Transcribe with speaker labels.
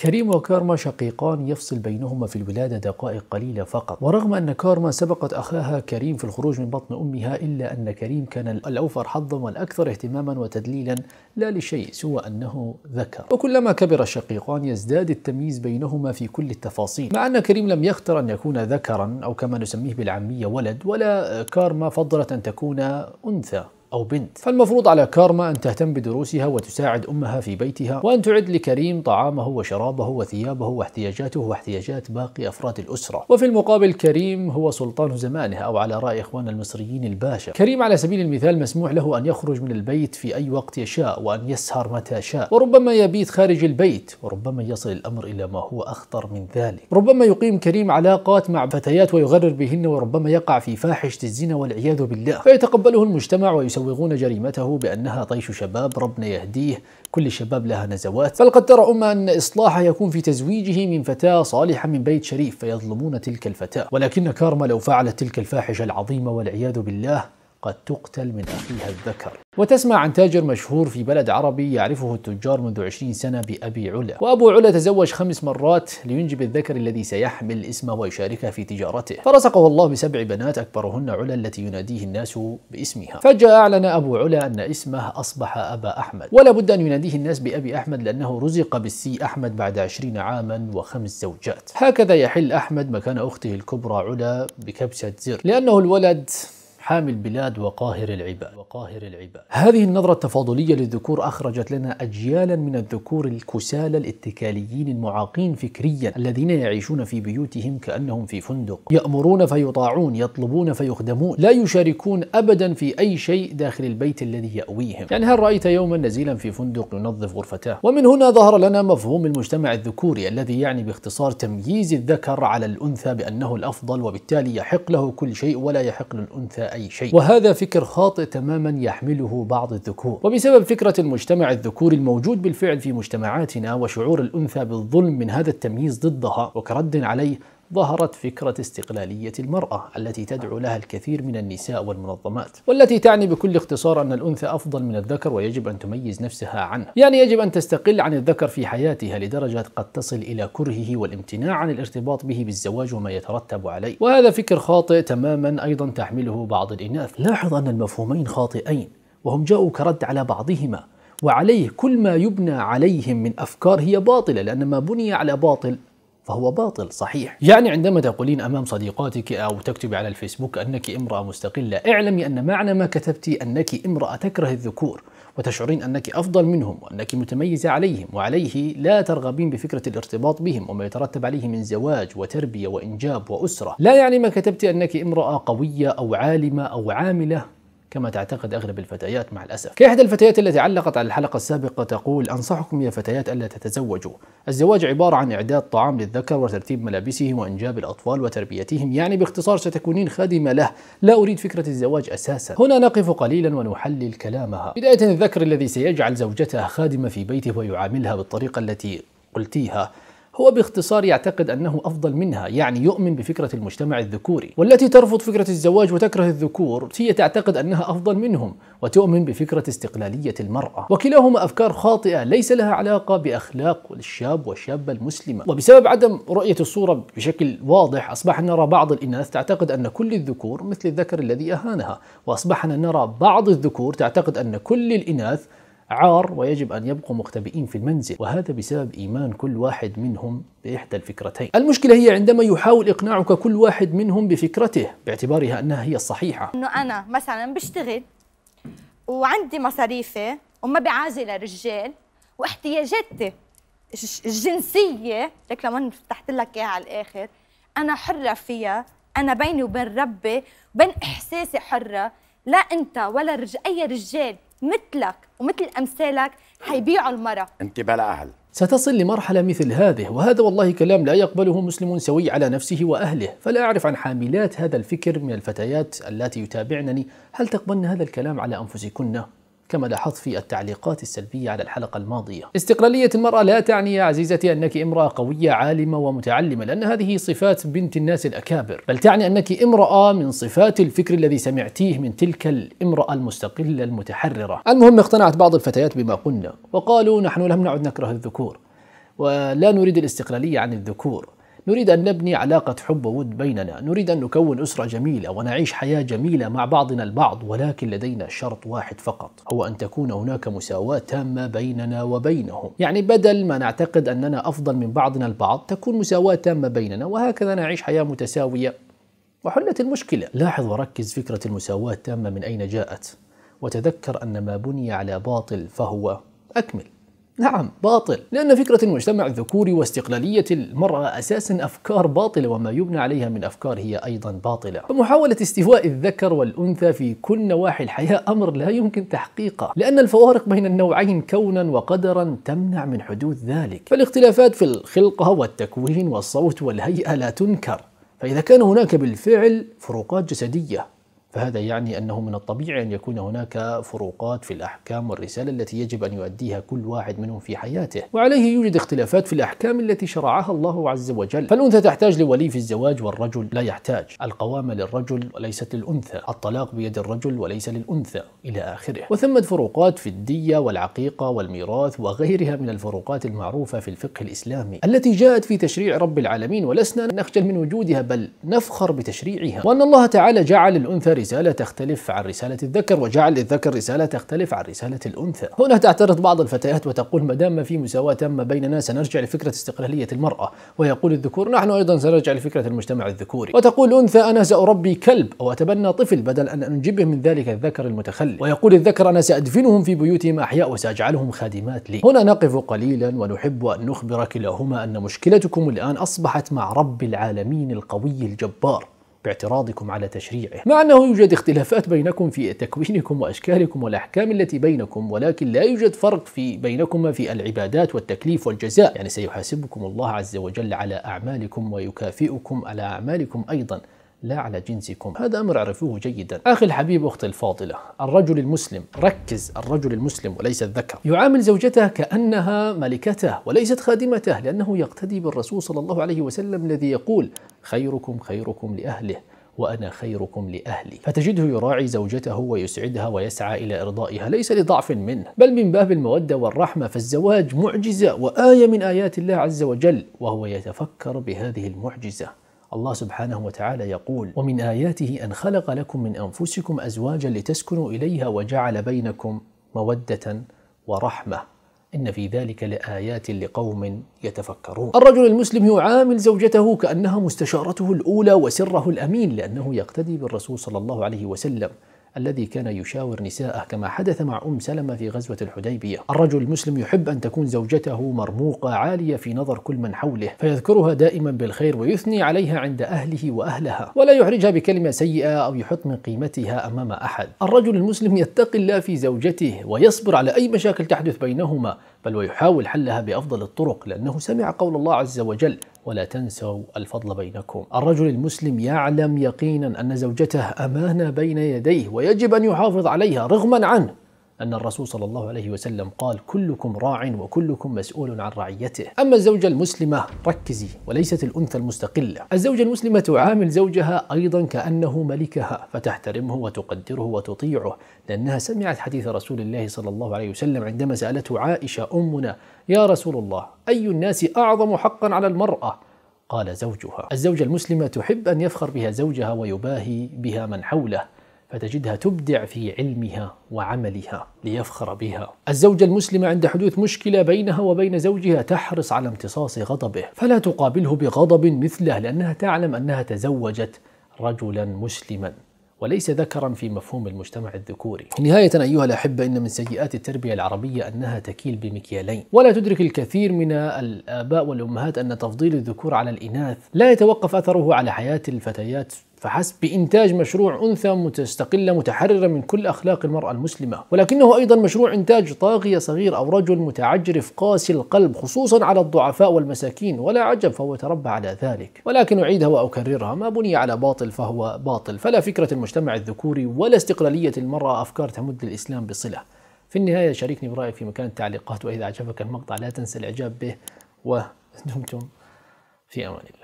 Speaker 1: كريم وكارما شقيقان يفصل بينهما في الولادة دقائق قليلة فقط ورغم أن كارما سبقت أخاها كريم في الخروج من بطن أمها إلا أن كريم كان الأوفر حظا والأكثر اهتماما وتدليلا لا لشيء سوى أنه ذكر وكلما كبر الشقيقان يزداد التمييز بينهما في كل التفاصيل مع أن كريم لم يختر أن يكون ذكرا أو كما نسميه بالعامية ولد ولا كارما فضلت أن تكون أنثى أو بنت فالمفروض على كارما أن تهتم بدروسها وتساعد أمها في بيتها وأن تعد لكريم طعامه وشرابه وثيابه واحتياجاته واحتياجات باقي أفراد الأسرة وفي المقابل كريم هو سلطان زمانه أو على رأي إخواننا المصريين الباشا كريم على سبيل المثال مسموح له أن يخرج من البيت في أي وقت يشاء وأن يسهر متى شاء وربما يبيت خارج البيت وربما يصل الأمر إلى ما هو أخطر من ذلك ربما يقيم كريم علاقات مع فتيات ويغرر بهن وربما يقع في فاحشة الزنا والعياذ بالله فيتقبله المجتمع ويسوي يسوغون جريمته بأنها طيش شباب ربنا يهديه كل الشباب لها نزوات بل قد ترى أم أن إصلاحه يكون في تزويجه من فتاة صالحة من بيت شريف فيظلمون تلك الفتاة ولكن كارما لو فعلت تلك الفاحشة العظيمة والعياذ بالله قد تقتل من أخيها الذكر وتسمع عن تاجر مشهور في بلد عربي يعرفه التجار منذ 20 سنة بأبي علا وأبو علا تزوج خمس مرات لينجب الذكر الذي سيحمل اسمه ويشاركه في تجارته فرزقه الله بسبع بنات أكبرهن علا التي يناديه الناس باسمها فجأة أعلن أبو علا أن اسمه أصبح أبا أحمد ولا بد أن يناديه الناس بأبي أحمد لأنه رزق بالسي أحمد بعد 20 عاما وخمس زوجات هكذا يحل أحمد مكان أخته الكبرى علا بكبسة زر لأنه الولد حامي البلاد وقاهر العباد وقاهر العباد هذه النظرة التفاضلية للذكور أخرجت لنا أجيالا من الذكور الكسالى الاتكاليين المعاقين فكريا الذين يعيشون في بيوتهم كأنهم في فندق يأمرون فيطاعون يطلبون فيخدمون لا يشاركون أبدا في أي شيء داخل البيت الذي يأويهم يعني هل رأيت يوما نزيلا في فندق ينظف غرفته ومن هنا ظهر لنا مفهوم المجتمع الذكوري الذي يعني باختصار تمييز الذكر على الأنثى بأنه الأفضل وبالتالي يحق له كل شيء ولا يحق للأنثى أي شيء وهذا فكر خاطئ تماما يحمله بعض الذكور وبسبب فكرة المجتمع الذكوري الموجود بالفعل في مجتمعاتنا وشعور الأنثى بالظلم من هذا التمييز ضدها وكرد عليه ظهرت فكرة استقلالية المرأة التي تدعو لها الكثير من النساء والمنظمات والتي تعني بكل اختصار أن الأنثى أفضل من الذكر ويجب أن تميز نفسها عنه يعني يجب أن تستقل عن الذكر في حياتها لدرجة قد تصل إلى كرهه والامتناع عن الارتباط به بالزواج وما يترتب عليه وهذا فكر خاطئ تماما أيضا تحمله بعض الإناث لاحظ أن المفهومين خاطئين وهم جاءوا كرد على بعضهما وعليه كل ما يبنى عليهم من أفكار هي باطلة لأن ما بني على باطل فهو باطل صحيح يعني عندما تقولين أمام صديقاتك أو تكتبي على الفيسبوك أنك امرأة مستقلة اعلمي أن معنى ما كتبتي أنك امرأة تكره الذكور وتشعرين أنك أفضل منهم وأنك متميزة عليهم وعليه لا ترغبين بفكرة الارتباط بهم وما يترتب عليه من زواج وتربية وإنجاب وأسرة لا يعني ما كتبت أنك امرأة قوية أو عالمة أو عاملة كما تعتقد أغلب الفتيات مع الأسف كإحدى الفتيات التي علقت على الحلقة السابقة تقول أنصحكم يا فتيات ألا تتزوجوا الزواج عبارة عن إعداد طعام للذكر وترتيب ملابسه وإنجاب الأطفال وتربيتهم يعني باختصار ستكونين خادمة له لا أريد فكرة الزواج أساسا هنا نقف قليلا ونحلل كلامها بداية الذكر الذي سيجعل زوجته خادمة في بيته ويعاملها بالطريقة التي قلتيها هو باختصار يعتقد أنه أفضل منها يعني يؤمن بفكرة المجتمع الذكوري والتي ترفض فكرة الزواج وتكره الذكور هي تعتقد أنها أفضل منهم وتؤمن بفكرة استقلالية المرأة وكلاهما أفكار خاطئة ليس لها علاقة بأخلاق الشاب والشابة المسلمة وبسبب عدم رؤية الصورة بشكل واضح أصبحنا نرى بعض الإناث تعتقد أن كل الذكور مثل الذكر الذي أهانها وأصبحنا نرى بعض الذكور تعتقد أن كل الإناث عار ويجب أن يبقوا مختبئين في المنزل وهذا بسبب إيمان كل واحد منهم بإحدى الفكرتين المشكلة هي عندما يحاول إقناعك كل واحد منهم بفكرته باعتبارها أنها هي الصحيحة أنه أنا مثلا بشتغل وعندي مصاريفي وما بعازي رجال واحتياجاتي الجنسية لك لما فتحت لك إياها على الآخر أنا حرة فيها أنا بيني وبين ربي وبين إحساسي حرة لا أنت ولا رج... أي رجال مثلك ومثل امثالك حيبيعوا المرأة انت بلا اهل ستصل لمرحلة مثل هذه وهذا والله كلام لا يقبله مسلم سوي على نفسه وأهله فلا أعرف عن حاملات هذا الفكر من الفتيات التي يتابعنني هل تقبلن هذا الكلام على أنفسكن كما لاحظت في التعليقات السلبية على الحلقة الماضية استقلالية المرأة لا تعني يا عزيزتي أنك امرأة قوية عالمة ومتعلمة لأن هذه صفات بنت الناس الأكابر بل تعني أنك امرأة من صفات الفكر الذي سمعتيه من تلك الامرأة المستقلة المتحررة المهم اقتنعت بعض الفتيات بما قلنا وقالوا نحن لم نعد نكره الذكور ولا نريد الاستقلالية عن الذكور نريد أن نبني علاقة حب وود بيننا نريد أن نكون أسرة جميلة ونعيش حياة جميلة مع بعضنا البعض ولكن لدينا شرط واحد فقط هو أن تكون هناك مساواة تامة بيننا وبينهم يعني بدل ما نعتقد أننا أفضل من بعضنا البعض تكون مساواة تامة بيننا وهكذا نعيش حياة متساوية وحلت المشكلة لاحظ وركز فكرة المساواة التامة من أين جاءت وتذكر أن ما بني على باطل فهو أكمل نعم باطل لأن فكرة المجتمع الذكوري واستقلالية المرأة أساسا أفكار باطلة وما يبنى عليها من أفكار هي أيضا باطلة فمحاولة استواء الذكر والأنثى في كل نواحي الحياة أمر لا يمكن تحقيقه لأن الفوارق بين النوعين كونا وقدرا تمنع من حدوث ذلك فالاختلافات في الخلقة والتكوين والصوت والهيئة لا تنكر فإذا كان هناك بالفعل فروقات جسدية فهذا يعني أنه من الطبيعي أن يكون هناك فروقات في الأحكام والرسالة التي يجب أن يؤديها كل واحد منهم في حياته وعليه يوجد اختلافات في الأحكام التي شرعها الله عز وجل فالأنثى تحتاج لولي في الزواج والرجل لا يحتاج القوامة للرجل وليست للأنثى الطلاق بيد الرجل وليس للأنثى إلى آخره وثمة فروقات في الدية والعقيقة والميراث وغيرها من الفروقات المعروفة في الفقه الإسلامي التي جاءت في تشريع رب العالمين ولسنا نخجل من وجودها بل نفخر بتشريعها وأن الله تعالى جعل الأنثى رسالة تختلف عن رسالة الذكر وجعل للذكر رسالة تختلف عن رسالة الأنثى هنا تعترض بعض الفتيات وتقول ما دام ما في مساواة تامة بيننا سنرجع لفكرة استقلالية المرأة ويقول الذكور نحن أيضا سنرجع لفكرة المجتمع الذكوري وتقول أنثى أنا سأربي كلب أو أتبنى طفل بدل أن أنجبه من ذلك الذكر المتخلف ويقول الذكر أنا سأدفنهم في بيوتهم أحياء وسأجعلهم خادمات لي هنا نقف قليلا ونحب أن نخبر كلاهما أن مشكلتكم الآن أصبحت مع رب العالمين القوي الجبار باعتراضكم على تشريعه مع أنه يوجد اختلافات بينكم في تكوينكم وأشكالكم والأحكام التي بينكم ولكن لا يوجد فرق في بينكما في العبادات والتكليف والجزاء يعني سيحاسبكم الله عز وجل على أعمالكم ويكافئكم على أعمالكم أيضا لا على جنسكم هذا أمر عرفوه جيدا أخي الحبيب أختي الفاضلة الرجل المسلم ركز الرجل المسلم وليس الذكر يعامل زوجته كأنها ملكته وليست خادمته لأنه يقتدي بالرسول صلى الله عليه وسلم الذي يقول خيركم خيركم لأهله وأنا خيركم لأهلي فتجده يراعي زوجته ويسعدها ويسعى إلى إرضائها ليس لضعف منه بل من باب المودة والرحمة فالزواج معجزة وآية من آيات الله عز وجل وهو يتفكر بهذه المعجزة الله سبحانه وتعالى يقول ومن آياته أن خلق لكم من أنفسكم أزواجا لتسكنوا إليها وجعل بينكم مودة ورحمة إن في ذلك لآيات لقوم يتفكرون. الرجل المسلم يعامل زوجته كأنها مستشارته الأولى وسره الأمين لأنه يقتدي بالرسول صلى الله عليه وسلم، الذي كان يشاور نساءه كما حدث مع أم سلمة في غزوة الحديبية الرجل المسلم يحب أن تكون زوجته مرموقة عالية في نظر كل من حوله فيذكرها دائما بالخير ويثني عليها عند أهله وأهلها ولا يحرجها بكلمة سيئة أو يحط من قيمتها أمام أحد الرجل المسلم يتقي الله في زوجته ويصبر على أي مشاكل تحدث بينهما بل ويحاول حلها بأفضل الطرق لأنه سمع قول الله عز وجل ولا تنسوا الفضل بينكم. الرجل المسلم يعلم يقينا ان زوجته امانه بين يديه ويجب ان يحافظ عليها رغما عنه. أن الرسول صلى الله عليه وسلم قال كلكم راع وكلكم مسؤول عن رعيته أما الزوجة المسلمة ركزي وليست الأنثى المستقلة الزوجة المسلمة تعامل زوجها أيضا كأنه ملكها فتحترمه وتقدره وتطيعه لأنها سمعت حديث رسول الله صلى الله عليه وسلم عندما سألته عائشة أمنا يا رسول الله أي الناس أعظم حقا على المرأة قال زوجها الزوجة المسلمة تحب أن يفخر بها زوجها ويباهي بها من حوله فتجدها تبدع في علمها وعملها ليفخر بها. الزوجة المسلمة عند حدوث مشكلة بينها وبين زوجها تحرص على امتصاص غضبه، فلا تقابله بغضب مثله لأنها تعلم أنها تزوجت رجلا مسلما. وليس ذكرا في مفهوم المجتمع الذكوري. نهاية أيها الأحبة إن من سيئات التربية العربية أنها تكيل بمكيالين، ولا تدرك الكثير من الآباء والأمهات أن تفضيل الذكور على الإناث لا يتوقف أثره على حياة الفتيات فحسب بإنتاج مشروع أنثى مستقلة متحررة من كل أخلاق المرأة المسلمة ولكنه أيضا مشروع إنتاج طاغية صغير أو رجل متعجرف قاسي القلب خصوصا على الضعفاء والمساكين ولا عجب فهو تربى على ذلك ولكن أعيدها وأكررها ما بني على باطل فهو باطل فلا فكرة المجتمع الذكوري ولا استقلالية المرأة أفكار تمد الإسلام بصلة في النهاية شاركني برأيك في مكان التعليقات وإذا أعجبك المقطع لا تنسى الإعجاب به ودمتم في أمان الله